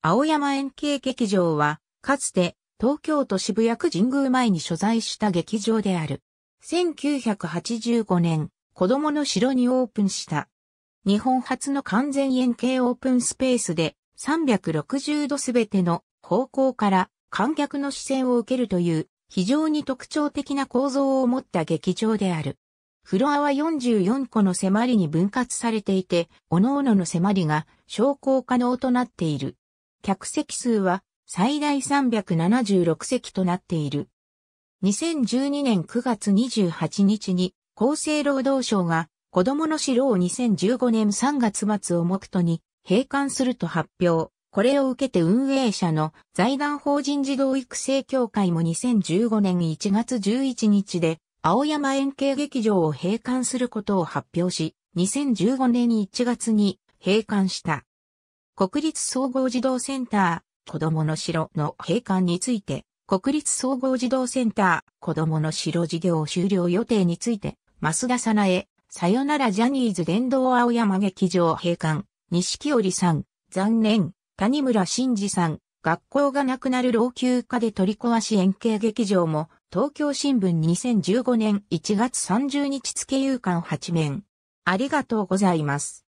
青山円形劇場は、かつて東京都渋谷区神宮前に所在した劇場である。1985年、子供の城にオープンした。日本初の完全円形オープンスペースで360度すべての方向から観客の視線を受けるという非常に特徴的な構造を持った劇場である。フロアは44個の迫りに分割されていて、各々の迫りが昇降可能となっている。客席数は最大376席となっている。2012年9月28日に厚生労働省が子供の城を2015年3月末を目途に閉館すると発表。これを受けて運営者の財団法人児童育成協会も2015年1月11日で青山円形劇場を閉館することを発表し、2015年1月に閉館した。国立総合児童センター、子供の城の閉館について、国立総合児童センター、子供の城事業終了予定について、増田さなえ、さよならジャニーズ伝動青山劇場閉館、錦織さん、残念、谷村新司さん、学校がなくなる老朽化で取り壊し円形劇場も、東京新聞2015年1月30日付夕刊8面。ありがとうございます。